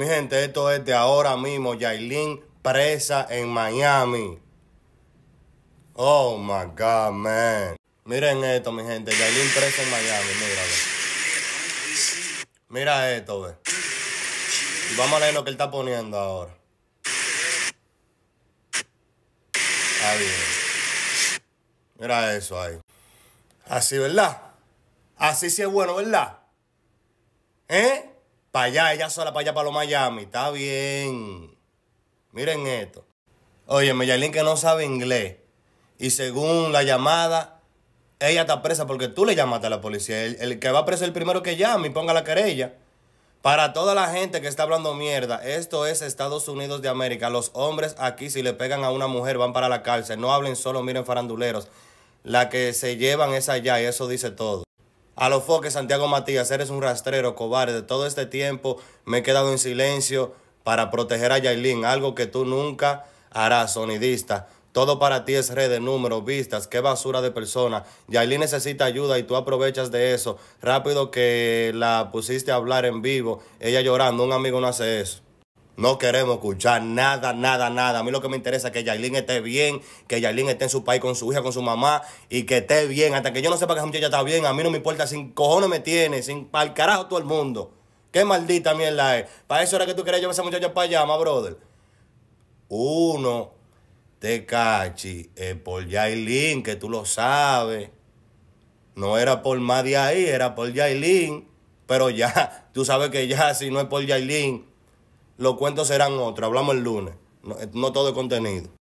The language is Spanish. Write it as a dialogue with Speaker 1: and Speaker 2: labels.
Speaker 1: Mi gente, esto es de ahora mismo. Yailin presa en Miami. Oh my God, man. Miren esto, mi gente. Yailin presa en Miami. Míralo. Mira esto, ve. Y vamos a leer lo que él está poniendo ahora. Ahí. Mira eso ahí. Así, ¿verdad? Así sí es bueno, ¿verdad? ¿Eh? Para allá, ella sola, para allá, para los Miami. Está bien. Miren esto. Oye, Yailin que no sabe inglés. Y según la llamada, ella está presa porque tú le llamaste a la policía. El, que va preso es el primero que llame y ponga la querella. Para toda la gente que está hablando mierda, esto es Estados Unidos de América. Los hombres aquí, si le pegan a una mujer, van para la cárcel. No hablen solo, miren faranduleros. La que se llevan es allá y eso dice todo. A los foques, Santiago Matías, eres un rastrero, cobarde. Todo este tiempo me he quedado en silencio para proteger a Yailin, algo que tú nunca harás, sonidista. Todo para ti es de números, vistas, qué basura de persona. Yailin necesita ayuda y tú aprovechas de eso. Rápido que la pusiste a hablar en vivo, ella llorando, un amigo no hace eso. No queremos escuchar nada, nada, nada. A mí lo que me interesa es que Yailin esté bien, que Yailin esté en su país con su hija, con su mamá y que esté bien. Hasta que yo no sepa que esa muchacha está bien, a mí no me importa. Sin cojones me tiene, sin el carajo todo el mundo. Qué maldita mierda es. Para eso era que tú querías llevar esa muchacha para allá, más brother. Uno, te cachi, es por Yailin, que tú lo sabes. No era por más de ahí, era por Yailin. Pero ya, tú sabes que ya, si no es por Yailin, los cuentos serán otros. Hablamos el lunes. no, eh, todo es contenido.